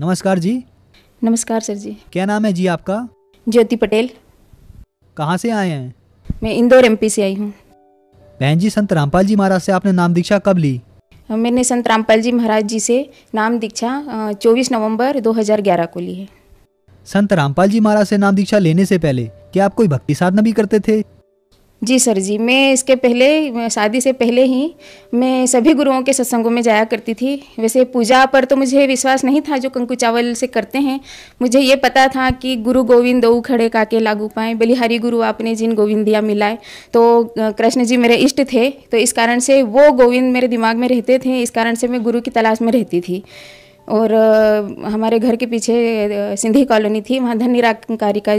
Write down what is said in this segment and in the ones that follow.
नमस्कार जी नमस्कार सर जी क्या नाम है जी आपका ज्योति पटेल कहाँ से आए हैं मैं इंदौर एमपी से आई हूँ बहन जी संत रामपाल जी महाराज से आपने नाम दीक्षा कब ली मैंने संत रामपाल जी महाराज जी से नाम दीक्षा 24 नवंबर 2011 को ली है संत रामपाल जी महाराज से नाम दीक्षा लेने से पहले क्या आप कोई भक्ति साधना भी करते थे जी सर जी मैं इसके पहले शादी से पहले ही मैं सभी गुरुओं के सत्संगों में जाया करती थी वैसे पूजा पर तो मुझे विश्वास नहीं था जो कंकु चावल से करते हैं मुझे ये पता था कि गुरु गोविंद दो खड़े काके लागू पाए बलिहारी गुरु आपने जिन गोविंदिया मिलाए तो कृष्ण जी मेरे इष्ट थे तो इस कारण से वो गोविंद मेरे दिमाग में रहते थे इस कारण से मैं गुरु की तलाश में रहती थी और हमारे घर के पीछे सिंधी कॉलोनी थी वहाँ धन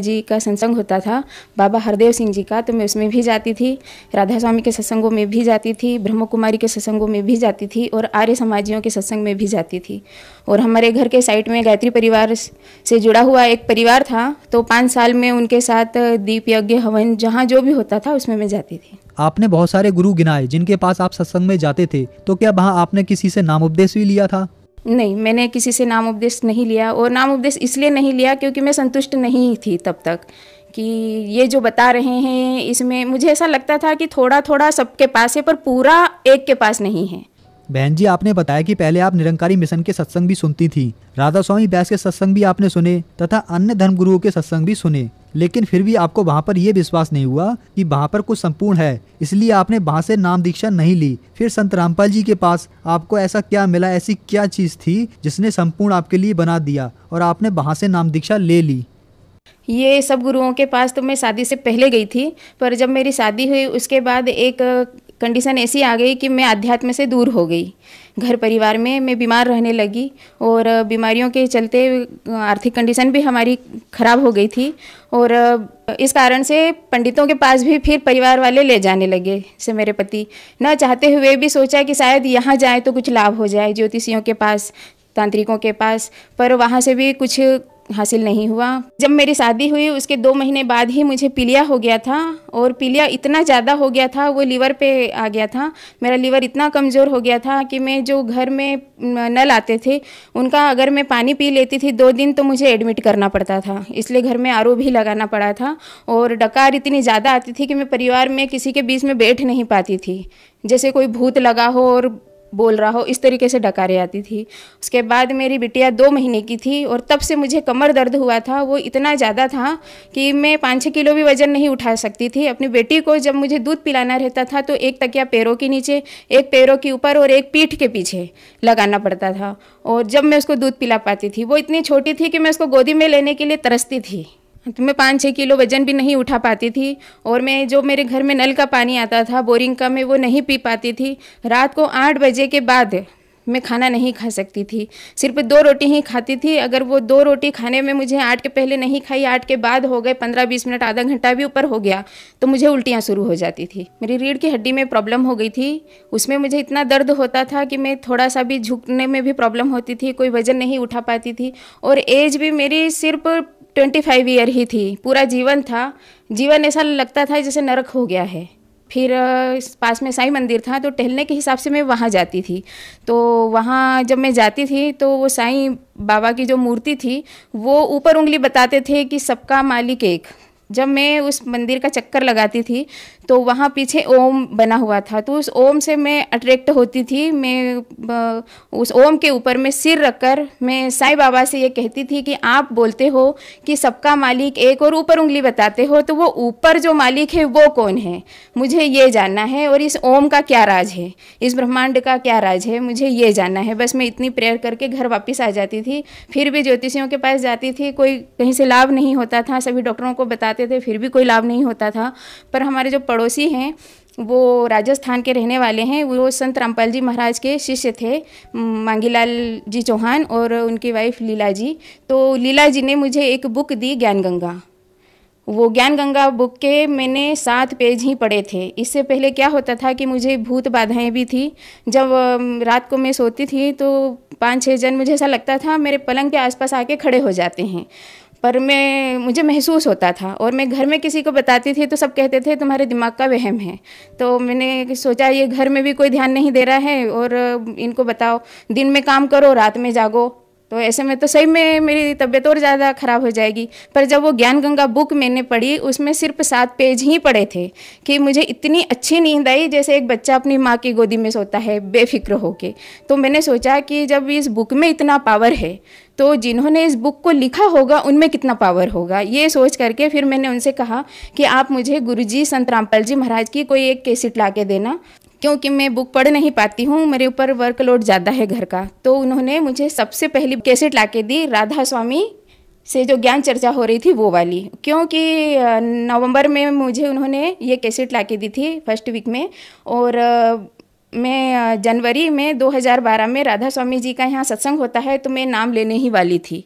जी का सत्संग होता था बाबा हरदेव सिंह जी का तो मैं उसमें भी जाती थी राधा स्वामी के सत्संगों में भी जाती थी ब्रह्म कुमारी के सत्संगों में भी जाती थी और आर्य समाजियों के सत्संग में भी जाती थी और हमारे घर के साइड में गायत्री परिवार से जुड़ा हुआ एक परिवार था तो पाँच साल में उनके साथ दीप यज्ञ हवन जहाँ जो भी होता था उसमें मैं जाती थी आपने बहुत सारे गुरु गिनाए जिनके पास आप सत्संग में जाते थे तो क्या वहाँ आपने किसी से नाम उपदेश भी लिया था नहीं मैंने किसी से नाम उपदेश नहीं लिया और नाम उपदेश इसलिए नहीं लिया क्योंकि मैं संतुष्ट नहीं थी तब तक कि ये जो बता रहे हैं इसमें मुझे ऐसा लगता था कि थोड़ा थोड़ा सबके पास है पर पूरा एक के पास नहीं है बहन जी आपने बताया कि पहले आप निरंकारी मिशन के सत्संग भी सुनती थी राधा स्वामी बैस के सत्संग भी आपने सुने तथा अन्य धर्मगुरुओं के सत्संग भी सुने लेकिन फिर भी आपको वहाँ पर यह विश्वास नहीं हुआ कि वहाँ पर कुछ संपूर्ण है इसलिए आपने वहाँ से नाम दीक्षा नहीं ली फिर संत रामपाल जी के पास आपको ऐसा क्या मिला ऐसी क्या चीज़ थी जिसने संपूर्ण आपके लिए बना दिया और आपने वहाँ से नाम दीक्षा ले ली ये सब गुरुओं के पास तो मैं शादी से पहले गई थी पर जब मेरी शादी हुई उसके बाद एक कंडीशन ऐसी आ गई कि मैं अध्यात्म से दूर हो गई घर परिवार में मैं बीमार रहने लगी और बीमारियों के चलते आर्थिक कंडीशन भी हमारी खराब हो गई थी और इस कारण से पंडितों के पास भी फिर परिवार वाले ले जाने लगे से मेरे पति न चाहते हुए भी सोचा कि शायद यहाँ जाए तो कुछ लाभ हो जाए ज्योतिषियों के पास तांत्रिकों के पास पर वहाँ से भी कुछ हासिल नहीं हुआ जब मेरी शादी हुई उसके दो महीने बाद ही मुझे पीलिया हो गया था और पीलिया इतना ज़्यादा हो गया था वो लीवर पे आ गया था मेरा लीवर इतना कमज़ोर हो गया था कि मैं जो घर में नल आते थे उनका अगर मैं पानी पी लेती थी दो दिन तो मुझे एडमिट करना पड़ता था इसलिए घर में आर भी लगाना पड़ा था और डकार इतनी ज़्यादा आती थी कि मैं परिवार में किसी के बीच में बैठ नहीं पाती थी जैसे कोई भूत लगा हो और बोल रहा हो इस तरीके से डकारे आती थी उसके बाद मेरी बिटिया दो महीने की थी और तब से मुझे कमर दर्द हुआ था वो इतना ज़्यादा था कि मैं पाँच छः किलो भी वज़न नहीं उठा सकती थी अपनी बेटी को जब मुझे दूध पिलाना रहता था तो एक तकिया पैरों के नीचे एक पैरों के ऊपर और एक पीठ के पीछे लगाना पड़ता था और जब मैं उसको दूध पिला पाती थी वो इतनी छोटी थी कि मैं उसको गोदी में लेने के लिए तरसती थी तो मैं पाँच छः किलो वज़न भी नहीं उठा पाती थी और मैं जो मेरे घर में नल का पानी आता था बोरिंग का मैं वो नहीं पी पाती थी रात को आठ बजे के बाद मैं खाना नहीं खा सकती थी सिर्फ दो रोटी ही खाती थी अगर वो दो रोटी खाने में मुझे आठ के पहले नहीं खाई आठ के बाद हो गए पंद्रह बीस मिनट आधा घंटा भी ऊपर हो गया तो मुझे उल्टियाँ शुरू हो जाती थी मेरी रीढ़ की हड्डी में प्रॉब्लम हो गई थी उसमें मुझे इतना दर्द होता था कि मैं थोड़ा सा भी झुकने में भी प्रॉब्लम होती थी कोई वजन नहीं उठा पाती थी और एज भी मेरी सिर्फ ट्वेंटी फाइव ईयर ही थी पूरा जीवन था जीवन ऐसा लगता था जैसे नरक हो गया है फिर पास में साई मंदिर था तो टहलने के हिसाब से मैं वहाँ जाती थी तो वहाँ जब मैं जाती थी तो वो साई बाबा की जो मूर्ति थी वो ऊपर उंगली बताते थे कि सबका मालिक एक जब मैं उस मंदिर का चक्कर लगाती थी तो वहाँ पीछे ओम बना हुआ था तो उस ओम से मैं अट्रैक्ट होती थी मैं उस ओम के ऊपर मैं सिर रखकर मैं साईं बाबा से ये कहती थी कि आप बोलते हो कि सबका मालिक एक और ऊपर उंगली बताते हो तो वो ऊपर जो मालिक है वो कौन है मुझे ये जानना है और इस ओम का क्या राज है इस ब्रह्मांड का क्या राज है मुझे ये जानना है बस मैं इतनी प्रेयर करके घर वापस आ जाती थी फिर भी ज्योतिषियों के पास जाती थी कोई कहीं से लाभ नहीं होता था सभी डॉक्टरों को बताते लगाते थे फिर भी कोई लाभ नहीं होता था पर हमारे जो पड़ोसी हैं वो राजस्थान के रहने वाले हैं वो संत रामपाल जी महाराज के शिष्य थे मांगीलाल जी चौहान और उनकी वाइफ लीला जी तो लीला जी ने मुझे एक बुक दी ज्ञान गंगा वो ज्ञान गंगा बुक के मैंने सात पेज ही पढ़े थे इससे पहले क्या होता था कि मुझे भूत बाधाएं भी थी जब रात को मैं सोती थी तो पाँच छः जन मुझे ऐसा लगता था मेरे पलंग के आसपास आके खड़े हो जाते हैं पर मैं मुझे महसूस होता था और मैं घर में किसी को बताती थी तो सब कहते थे तुम्हारे दिमाग का वहम है तो मैंने सोचा ये घर में भी कोई ध्यान नहीं दे रहा है और इनको बताओ दिन में काम करो रात में जागो तो ऐसे में तो सही में मेरी तबीयत और ज़्यादा ख़राब हो जाएगी पर जब वो ज्ञान गंगा बुक मैंने पढ़ी उसमें सिर्फ सात पेज ही पड़े थे कि मुझे इतनी अच्छी नींद आई जैसे एक बच्चा अपनी माँ की गोदी में सोता है बेफिक्र होके तो मैंने सोचा कि जब इस बुक में इतना पावर है तो जिन्होंने इस बुक को लिखा होगा उनमें कितना पावर होगा ये सोच करके फिर मैंने उनसे कहा कि आप मुझे गुरुजी संत रामपाल जी महाराज की कोई एक कैसेट ला के देना क्योंकि मैं बुक पढ़ नहीं पाती हूँ मेरे ऊपर वर्कलोड ज़्यादा है घर का तो उन्होंने मुझे सबसे पहली कैसेट ला के दी राधा स्वामी से जो ज्ञान चर्चा हो रही थी वो वाली क्योंकि नवंबर में मुझे उन्होंने ये कैसेट ला के दी थी फर्स्ट वीक में और मैं जनवरी में 2012 में राधा स्वामी जी का यहाँ सत्संग होता है तो मैं नाम लेने ही वाली थी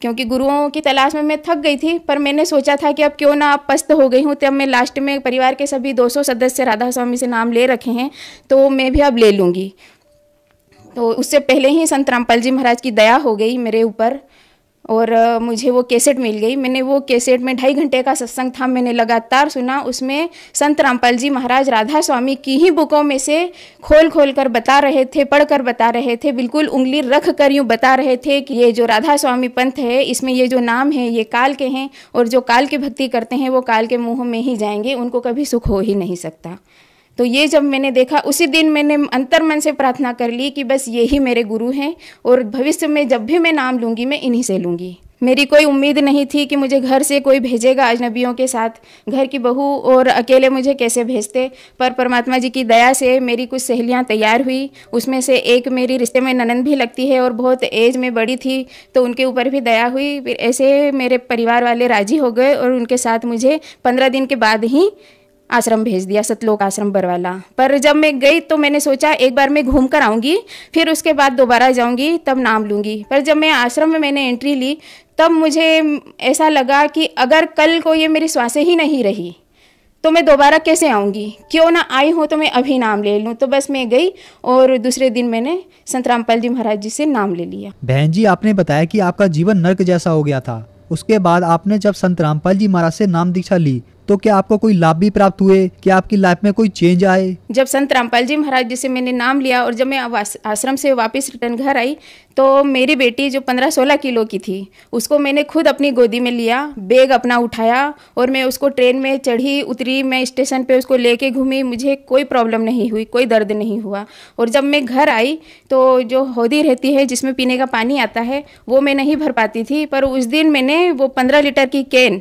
क्योंकि गुरुओं की तलाश में मैं थक गई थी पर मैंने सोचा था कि अब क्यों ना अब पस्त हो गई हूँ तो अब मैं लास्ट में परिवार के सभी 200 सदस्य राधा स्वामी से नाम ले रखे हैं तो मैं भी अब ले लूँगी तो उससे पहले ही संत रामपाल जी महाराज की दया हो गई मेरे ऊपर और मुझे वो कैसेट मिल गई मैंने वो कैसेट में ढाई घंटे का सत्संग था मैंने लगातार सुना उसमें संत रामपाल जी महाराज राधा स्वामी की ही बुकों में से खोल खोल कर बता रहे थे पढ़ कर बता रहे थे बिल्कुल उंगली रख कर यूँ बता रहे थे कि ये जो राधा स्वामी पंथ है इसमें ये जो नाम है ये काल के हैं और जो काल की भक्ति करते हैं वो काल के मुँह में ही जाएंगे उनको कभी सुख हो ही नहीं सकता तो ये जब मैंने देखा उसी दिन मैंने अंतर मन से प्रार्थना कर ली कि बस यही मेरे गुरु हैं और भविष्य में जब भी मैं नाम लूँगी मैं इन्हीं से लूँगी मेरी कोई उम्मीद नहीं थी कि मुझे घर से कोई भेजेगा अजनबियों के साथ घर की बहू और अकेले मुझे कैसे भेजते पर परमात्मा जी की दया से मेरी कुछ सहेलियां तैयार हुई उसमें से एक मेरी रिश्ते में ननंद भी लगती है और बहुत एज में बड़ी थी तो उनके ऊपर भी दया हुई फिर ऐसे मेरे परिवार वाले राजी हो गए और उनके साथ मुझे पंद्रह दिन के बाद ही आश्रम भेज दिया सतलोक आश्रम बरवाला पर जब मैं गई तो मैंने सोचा एक बार मैं घूम कर आऊँगी फिर उसके बाद दोबारा जाऊँगी तब नाम लूँगी पर जब मैं आश्रम में मैंने एंट्री ली तब मुझे ऐसा लगा कि अगर कल को ये मेरी श्वासें ही नहीं रही तो मैं दोबारा कैसे आऊँगी क्यों ना आई हूँ तो मैं अभी नाम ले लूँ तो बस मैं गई और दूसरे दिन मैंने संत रामपाल जी महाराज जी से नाम ले लिया बहन जी आपने बताया कि आपका जीवन नर्क जैसा हो गया था उसके बाद आपने जब संत रामपाल जी महाराज से नाम दीक्षा ली तो क्या आपको कोई लाभ भी प्राप्त हुए क्या आपकी लाइफ में कोई चेंज आए जब संत रामपाल जी महाराज जी से मैंने नाम लिया और जब मैं आश्रम से वापस रिटर्न घर आई तो मेरी बेटी जो पंद्रह सोलह किलो की थी उसको मैंने खुद अपनी गोदी में लिया बैग अपना उठाया और मैं उसको ट्रेन में चढ़ी उतरी मैं स्टेशन पे उसको लेके घूमी मुझे कोई प्रॉब्लम नहीं हुई कोई दर्द नहीं हुआ और जब मैं घर आई तो जो हौदी रहती है जिसमें पीने का पानी आता है वो मैं नहीं भर पाती थी पर उस दिन मैंने वो पंद्रह लीटर की कैन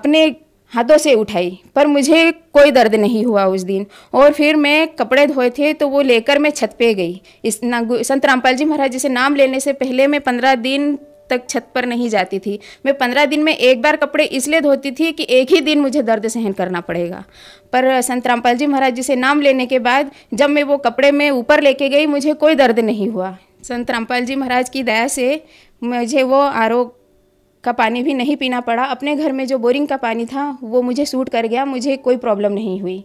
अपने हाथों से उठाई पर मुझे कोई दर्द नहीं हुआ उस दिन और फिर मैं कपड़े धोए थे तो वो लेकर मैं छत पे गई इस ना संत रामपाल जी महाराज जी से नाम लेने से पहले मैं पंद्रह दिन तक छत पर नहीं जाती थी मैं पंद्रह दिन में एक बार कपड़े इसलिए धोती थी कि एक ही दिन मुझे दर्द सहन करना पड़ेगा पर संत रामपाल जी महाराज जी से नाम लेने के बाद जब मैं वो कपड़े में ऊपर लेके गई मुझे कोई दर्द नहीं हुआ संत रामपाल जी महाराज की दया से मुझे वो आरोग्य का पानी भी नहीं पीना पड़ा अपने घर में जो बोरिंग का पानी था वो मुझे सूट कर गया मुझे कोई प्रॉब्लम नहीं हुई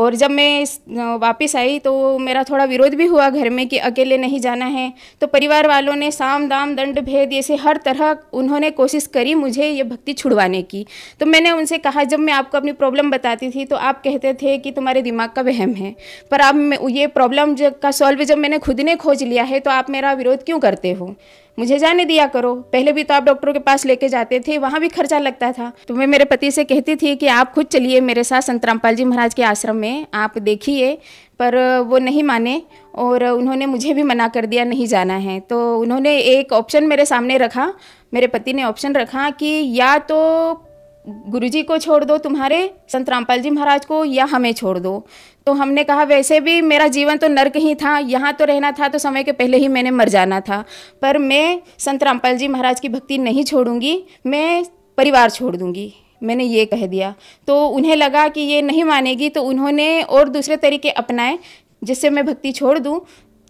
और जब मैं वापस आई तो मेरा थोड़ा विरोध भी हुआ घर में कि अकेले नहीं जाना है तो परिवार वालों ने साम दाम दंड भेद ऐसे हर तरह उन्होंने कोशिश करी मुझे ये भक्ति छुड़वाने की तो मैंने उनसे कहा जब मैं आपको अपनी प्रॉब्लम बताती थी तो आप कहते थे कि तुम्हारे दिमाग का वहम है पर आप ये प्रॉब्लम का सॉल्व जब मैंने खुद ने खोज लिया है तो आप मेरा विरोध क्यों करते हो मुझे जाने दिया करो पहले भी तो आप डॉक्टरों के पास लेके जाते थे वहाँ भी खर्चा लगता था तो मैं मेरे पति से कहती थी कि आप खुद चलिए मेरे साथ संत रामपाल जी महाराज के आश्रम में आप देखिए पर वो नहीं माने और उन्होंने मुझे भी मना कर दिया नहीं जाना है तो उन्होंने एक ऑप्शन मेरे सामने रखा मेरे पति ने ऑप्शन रखा कि या तो गुरुजी को छोड़ दो तुम्हारे संत रामपाल जी महाराज को या हमें छोड़ दो तो हमने कहा वैसे भी मेरा जीवन तो नर्क ही था यहाँ तो रहना था तो समय के पहले ही मैंने मर जाना था पर मैं संत रामपाल जी महाराज की भक्ति नहीं छोड़ूंगी मैं परिवार छोड़ दूंगी मैंने ये कह दिया तो उन्हें लगा कि ये नहीं मानेगी तो उन्होंने और दूसरे तरीके अपनाए जिससे मैं भक्ति छोड़ दूँ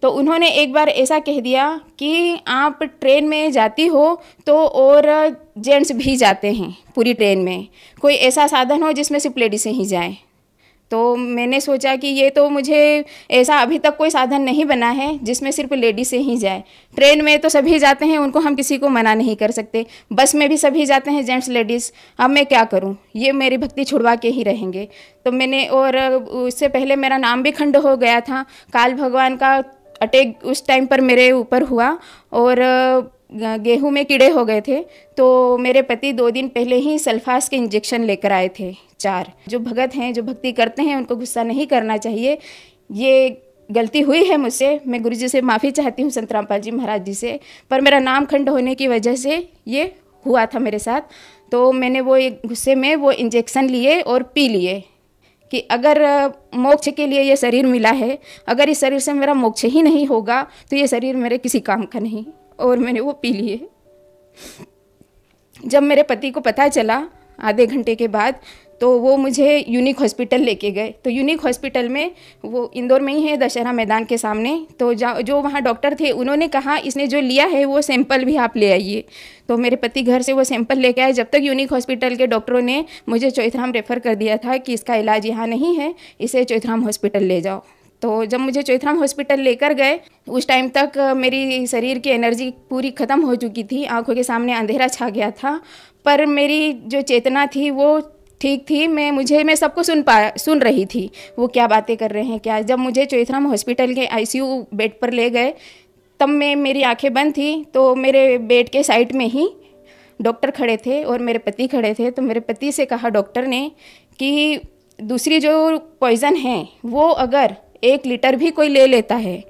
तो उन्होंने एक बार ऐसा कह दिया कि आप ट्रेन में जाती हो तो और जेंट्स भी जाते हैं पूरी ट्रेन में कोई ऐसा साधन हो जिसमें सिर्फ लेडीसें ही जाएँ तो मैंने सोचा कि ये तो मुझे ऐसा अभी तक कोई साधन नहीं बना है जिसमें सिर्फ लेडीज से ही जाए ट्रेन में तो सभी जाते हैं उनको हम किसी को मना नहीं कर सकते बस में भी सभी जाते हैं जेंट्स लेडीज़ अब मैं क्या करूं ये मेरी भक्ति छुड़वा के ही रहेंगे तो मैंने और उससे पहले मेरा नाम भी खंड हो गया था काल भगवान का अटैक उस टाइम पर मेरे ऊपर हुआ और गेहूं में कीड़े हो गए थे तो मेरे पति दो दिन पहले ही सल्फास के इंजेक्शन लेकर आए थे चार जो भगत हैं जो भक्ति करते हैं उनको गुस्सा नहीं करना चाहिए ये गलती हुई है मुझसे मैं गुरु जी से माफ़ी चाहती हूँ संत रामपाल जी महाराज जी से पर मेरा नाम खंड होने की वजह से ये हुआ था मेरे साथ तो मैंने वो एक गुस्से में वो इंजेक्शन लिए और पी लिए कि अगर मोक्ष के लिए ये शरीर मिला है अगर इस शरीर से मेरा मोक्ष ही नहीं होगा तो ये शरीर मेरे किसी काम का नहीं और मैंने वो पी लिए जब मेरे पति को पता चला आधे घंटे के बाद तो वो मुझे यूनिक हॉस्पिटल लेके गए तो यूनिक हॉस्पिटल में वो इंदौर में ही है दशहरा मैदान के सामने तो जो वहाँ डॉक्टर थे उन्होंने कहा इसने जो लिया है वो सैंपल भी आप ले आइए तो मेरे पति घर से वो सैंपल लेके आए जब तक यूनिक हॉस्पिटल के डॉक्टरों ने मुझे चौथराम रेफ़र कर दिया था कि इसका इलाज यहाँ नहीं है इसे चौथराम हॉस्पिटल ले जाओ तो जब मुझे चौथराम हॉस्पिटल लेकर गए उस टाइम तक मेरी शरीर की एनर्जी पूरी ख़त्म हो चुकी थी आंखों के सामने अंधेरा छा गया था पर मेरी जो चेतना थी वो ठीक थी मैं मुझे मैं सबको सुन पा सुन रही थी वो क्या बातें कर रहे हैं क्या जब मुझे चौथराम हॉस्पिटल के आईसीयू बेड पर ले गए तब मैं मेरी आंखें बंद थी तो मेरे बेड के साइड में ही डॉक्टर खड़े थे और मेरे पति खड़े थे तो मेरे पति से कहा डॉक्टर ने कि दूसरी जो पॉइज़न है वो अगर एक लीटर भी कोई ले लेता है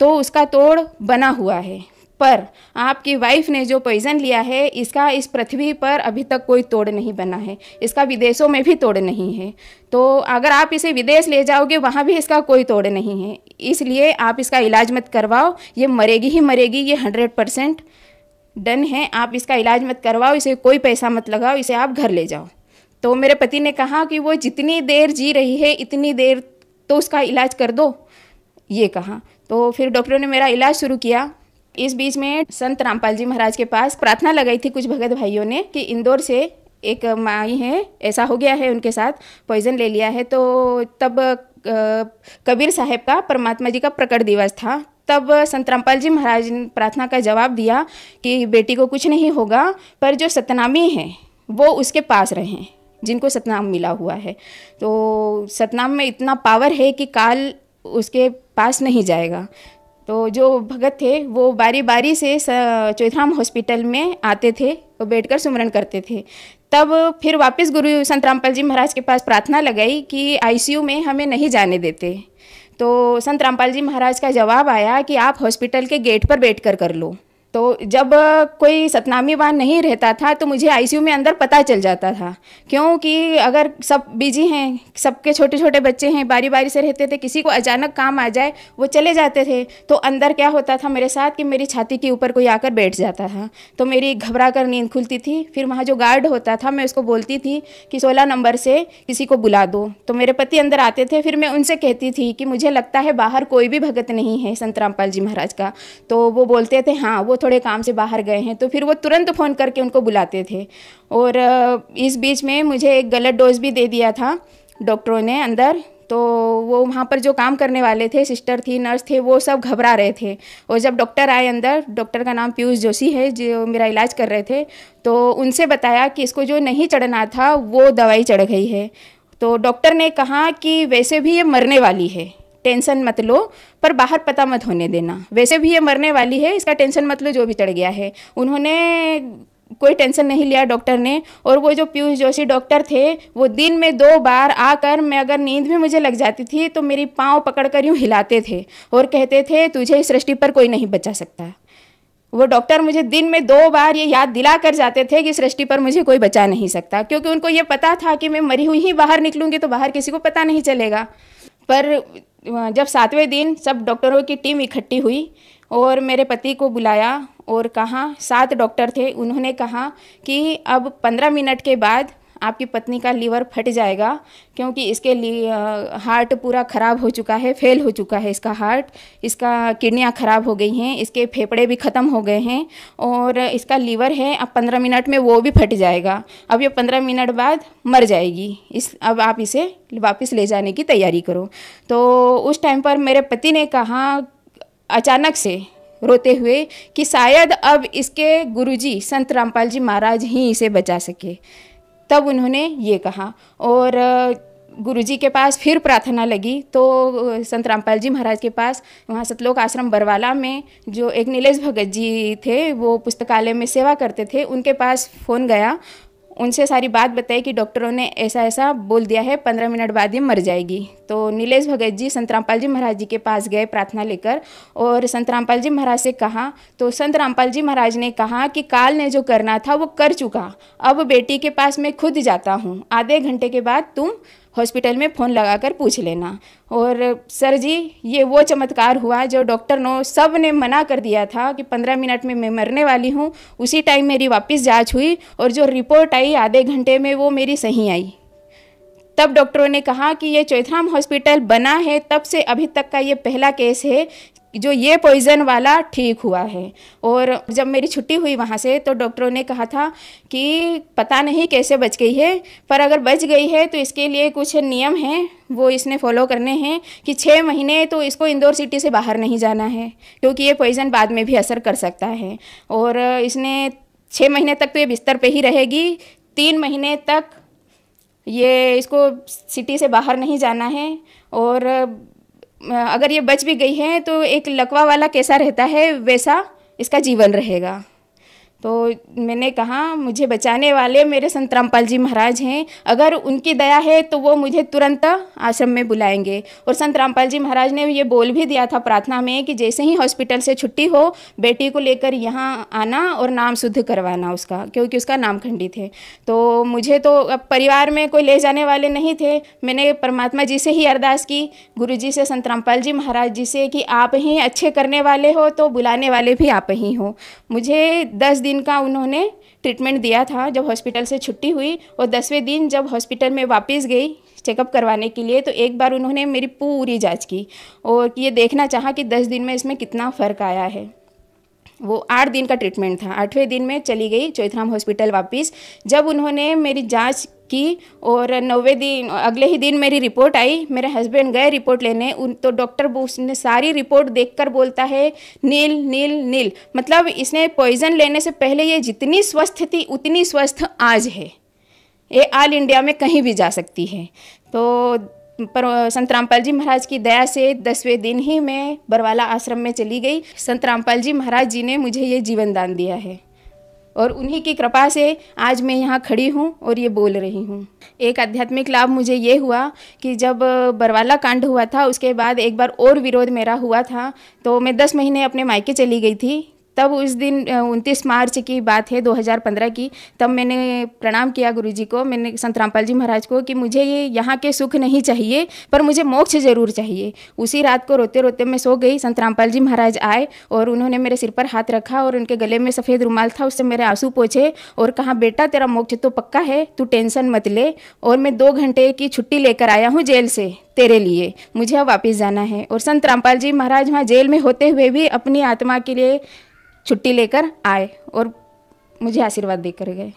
तो उसका तोड़ बना हुआ है पर आपकी वाइफ ने जो पॉइजन लिया है इसका इस पृथ्वी पर अभी तक कोई तोड़ नहीं बना है इसका विदेशों में भी तोड़ नहीं है तो अगर आप इसे विदेश ले जाओगे वहाँ भी इसका कोई तोड़ नहीं है इसलिए आप इसका इलाज मत करवाओ ये मरेगी ही मरेगी ये हंड्रेड परसेंट डन है आप इसका इलाज मत करवाओ इसे कोई पैसा मत लगाओ इसे आप घर ले जाओ तो मेरे पति ने कहा कि वो जितनी देर जी रही है इतनी देर तो उसका इलाज कर दो ये कहा तो फिर डॉक्टरों ने मेरा इलाज शुरू किया इस बीच में संत रामपाल जी महाराज के पास प्रार्थना लगाई थी कुछ भगत भाइयों ने कि इंदौर से एक माई है ऐसा हो गया है उनके साथ पॉइजन ले लिया है तो तब कबीर साहब का परमात्मा जी का प्रकट दिवस था तब संत रामपाल जी महाराज ने प्रार्थना का जवाब दिया कि बेटी को कुछ नहीं होगा पर जो सतनामी है वो उसके पास रहें जिनको सतनाम मिला हुआ है तो सतनाम में इतना पावर है कि काल उसके पास नहीं जाएगा तो जो भगत थे वो बारी बारी से चौथराम हॉस्पिटल में आते थे और बैठकर सुमरण करते थे तब फिर वापस गुरु संत रामपाल जी महाराज के पास प्रार्थना लगाई कि आईसीयू में हमें नहीं जाने देते तो संत रामपाल जी महाराज का जवाब आया कि आप हॉस्पिटल के गेट पर बैठ कर, कर लो तो जब कोई सतनामी वहाँ नहीं रहता था तो मुझे आईसीयू में अंदर पता चल जाता था क्योंकि अगर सब बिजी हैं सबके छोटे छोटे बच्चे हैं बारी बारी से रहते थे किसी को अचानक काम आ जाए वो चले जाते थे तो अंदर क्या होता था मेरे साथ कि मेरी छाती के ऊपर कोई आकर बैठ जाता था तो मेरी घबरा कर नींद खुलती थी फिर वहाँ जो गार्ड होता था मैं उसको बोलती थी कि सोलह नंबर से किसी को बुला दो तो मेरे पति अंदर आते थे फिर मैं उनसे कहती थी कि मुझे लगता है बाहर कोई भी भगत नहीं है संत रामपाल जी महाराज का तो वो बोलते थे हाँ वो थोड़े काम से बाहर गए हैं तो फिर वो तुरंत फ़ोन करके उनको बुलाते थे और इस बीच में मुझे एक गलत डोज भी दे दिया था डॉक्टरों ने अंदर तो वो वहाँ पर जो काम करने वाले थे सिस्टर थी नर्स थे वो सब घबरा रहे थे और जब डॉक्टर आए अंदर डॉक्टर का नाम पीयूष जोशी है जो मेरा इलाज कर रहे थे तो उनसे बताया कि इसको जो नहीं चढ़ना था वो दवाई चढ़ गई है तो डॉक्टर ने कहा कि वैसे भी ये मरने वाली है टेंशन मत लो पर बाहर पता मत होने देना वैसे भी ये मरने वाली है इसका टेंशन मत लो जो भी चढ़ गया है उन्होंने कोई टेंशन नहीं लिया डॉक्टर ने और वो जो पीयूष जोशी डॉक्टर थे वो दिन में दो बार आकर मैं अगर नींद में मुझे लग जाती थी तो मेरी पाँव पकड़ कर यूँ हिलाते थे और कहते थे तुझे इस सृष्टि पर कोई नहीं बचा सकता वो डॉक्टर मुझे दिन में दो बार ये याद दिला कर जाते थे कि सृष्टि पर मुझे कोई बचा नहीं सकता क्योंकि उनको ये पता था कि मैं मरी हुई ही बाहर निकलूँगी तो बाहर किसी को पता नहीं चलेगा पर जब सातवें दिन सब डॉक्टरों की टीम इकट्ठी हुई और मेरे पति को बुलाया और कहा सात डॉक्टर थे उन्होंने कहा कि अब पंद्रह मिनट के बाद आपकी पत्नी का लीवर फट जाएगा क्योंकि इसके लिए हार्ट पूरा ख़राब हो चुका है फेल हो चुका है इसका हार्ट इसका किडनियाँ ख़राब हो गई हैं इसके फेफड़े भी ख़त्म हो गए हैं और इसका लीवर है अब पंद्रह मिनट में वो भी फट जाएगा अब ये पंद्रह मिनट बाद मर जाएगी इस अब आप इसे वापस ले जाने की तैयारी करो तो उस टाइम पर मेरे पति ने कहा अचानक से रोते हुए कि शायद अब इसके गुरुजी संत रामपाल जी महाराज ही इसे बचा सके तब उन्होंने ये कहा और गुरुजी के पास फिर प्रार्थना लगी तो संत रामपाल जी महाराज के पास वहाँ सतलोक आश्रम बरवाला में जो एक नीलेश भगत जी थे वो पुस्तकालय में सेवा करते थे उनके पास फ़ोन गया उनसे सारी बात बताई कि डॉक्टरों ने ऐसा ऐसा बोल दिया है पंद्रह मिनट बाद ही मर जाएगी तो नीलेश भगत जी संत रामपाल जी महाराज जी के पास गए प्रार्थना लेकर और संत रामपाल जी महाराज से कहा तो संत रामपाल जी महाराज ने कहा कि काल ने जो करना था वो कर चुका अब बेटी के पास मैं खुद जाता हूँ आधे घंटे के बाद तुम हॉस्पिटल में फ़ोन लगाकर पूछ लेना और सर जी ये वो चमत्कार हुआ जो डॉक्टर नो सब ने मना कर दिया था कि पंद्रह मिनट में मैं मरने वाली हूँ उसी टाइम मेरी वापस जाँच हुई और जो रिपोर्ट आई आधे घंटे में वो मेरी सही आई तब डॉक्टरों ने कहा कि ये चौथराम हॉस्पिटल बना है तब से अभी तक का ये पहला केस है जो ये पॉइज़न वाला ठीक हुआ है और जब मेरी छुट्टी हुई वहाँ से तो डॉक्टरों ने कहा था कि पता नहीं कैसे बच गई है पर अगर बच गई है तो इसके लिए कुछ नियम हैं वो इसने फॉलो करने हैं कि छः महीने तो इसको इंदौर सिटी से बाहर नहीं जाना है क्योंकि ये पॉइज़न बाद में भी असर कर सकता है और इसने छः महीने तक तो ये बिस्तर पर ही रहेगी तीन महीने तक ये इसको सिटी से बाहर नहीं जाना है और अगर ये बच भी गई है तो एक लकवा वाला कैसा रहता है वैसा इसका जीवन रहेगा तो मैंने कहा मुझे बचाने वाले मेरे संत रामपाल जी महाराज हैं अगर उनकी दया है तो वो मुझे तुरंत आश्रम में बुलाएंगे और संत रामपाल जी महाराज ने ये बोल भी दिया था प्रार्थना में कि जैसे ही हॉस्पिटल से छुट्टी हो बेटी को लेकर यहाँ आना और नाम शुद्ध करवाना उसका क्योंकि उसका नाम खंडित है तो मुझे तो अब परिवार में कोई ले जाने वाले नहीं थे मैंने परमात्मा जी से ही अरदास की गुरु जी से संत रामपाल जी महाराज जी से कि आप ही अच्छे करने वाले हो तो बुलाने वाले भी आप ही हो मुझे दस दिन का उन्होंने ट्रीटमेंट दिया था जब हॉस्पिटल से छुट्टी हुई और दसवें दिन जब हॉस्पिटल में वापस गई चेकअप करवाने के लिए तो एक बार उन्होंने मेरी पूरी जांच की और ये देखना चाहा कि दस दिन में इसमें कितना फ़र्क आया है वो आठ दिन का ट्रीटमेंट था आठवें दिन में चली गई चौथराम हॉस्पिटल वापस जब उन्होंने मेरी जांच की और नौवे दिन अगले ही दिन मेरी रिपोर्ट आई मेरे हस्बैंड गए रिपोर्ट लेने उन तो डॉक्टर बोस ने सारी रिपोर्ट देखकर बोलता है नील नील नील मतलब इसने पॉइजन लेने से पहले ये जितनी स्वस्थ थी उतनी स्वस्थ आज है ये ऑल इंडिया में कहीं भी जा सकती है तो पर संत रामपाल जी महाराज की दया से दसवें दिन ही मैं बरवाला आश्रम में चली गई संत रामपाल जी महाराज जी ने मुझे ये जीवन दान दिया है और उन्हीं की कृपा से आज मैं यहाँ खड़ी हूँ और ये बोल रही हूँ एक आध्यात्मिक लाभ मुझे ये हुआ कि जब बरवाला कांड हुआ था उसके बाद एक बार और विरोध मेरा हुआ था तो मैं दस महीने अपने मायके चली गई थी तब उस दिन उनतीस मार्च की बात है 2015 की तब मैंने प्रणाम किया गुरु जी को मैंने संत रामपाल जी महाराज को कि मुझे ये यहाँ के सुख नहीं चाहिए पर मुझे मोक्ष ज़रूर चाहिए उसी रात को रोते रोते मैं सो गई संत रामपाल जी महाराज आए और उन्होंने मेरे सिर पर हाथ रखा और उनके गले में सफ़ेद रुमाल था उससे मेरे आंसू पोछे और कहा बेटा तेरा मोक्ष तो पक्का है तू टेंशन मत ले और मैं दो घंटे की छुट्टी लेकर आया हूँ जेल से तेरे लिए मुझे अब वापस जाना है और संत रामपाल जी महाराज वहाँ जेल में होते हुए भी अपनी आत्मा के लिए छुट्टी लेकर आए और मुझे आशीर्वाद देकर गए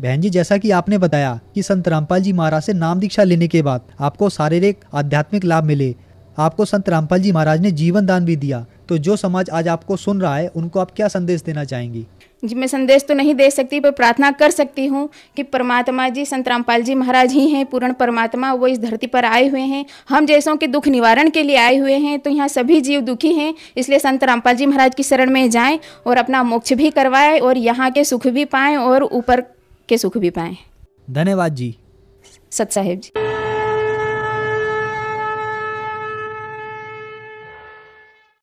बहन जी जैसा कि आपने बताया कि संत रामपाल जी महाराज से नाम दीक्षा लेने के बाद आपको शारीरिक आध्यात्मिक लाभ मिले आपको संत रामपाल जी महाराज ने जीवन दान भी दिया तो जो समाज आज आपको सुन रहा है उनको आप क्या संदेश देना चाहेंगी जी मैं संदेश तो नहीं दे सकती पर प्रार्थना कर सकती हूँ कि परमात्मा जी संत रामपाल जी महाराज ही हैं पूर्ण परमात्मा वो इस धरती पर आए हुए हैं हम जैसों के दुख निवारण के लिए आए हुए हैं तो यहाँ सभी जीव दुखी हैं इसलिए संत रामपाल जी महाराज की शरण में जाएं और अपना मोक्ष भी करवाएं और यहाँ के सुख भी पाएँ और ऊपर के सुख भी पाएँ धन्यवाद जी सत साहेब जी